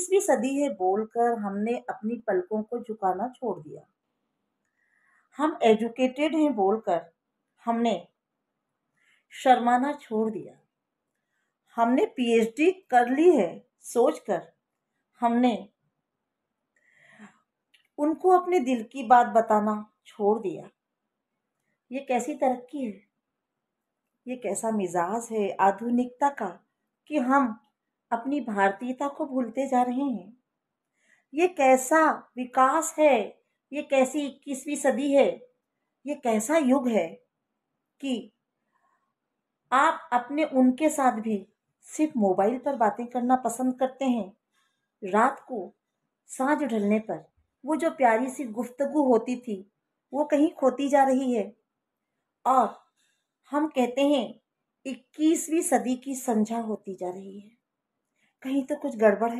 इक्कीसवीं सदी है बोलकर हमने अपनी पलकों को झुकाना छोड़ दिया हम एजुकेटेड हैं बोलकर हमने शर्माना छोड़ दिया हमने पीएचडी कर ली है सोचकर हमने उनको अपने दिल की बात बताना छोड़ दिया ये कैसी तरक्की है ये कैसा मिजाज है आधुनिकता का कि हम अपनी भारतीयता को भूलते जा रहे हैं ये कैसा विकास है ये कैसी इक्कीसवीं सदी है ये कैसा युग है कि आप अपने उनके साथ भी सिर्फ मोबाइल पर बातें करना पसंद करते हैं रात को सांझ ढलने पर वो जो प्यारी सी गुफ्तगु होती थी वो कहीं खोती जा रही है और हम कहते हैं इक्कीसवीं सदी की संझा होती जा रही है कहीं तो कुछ गड़बड़ है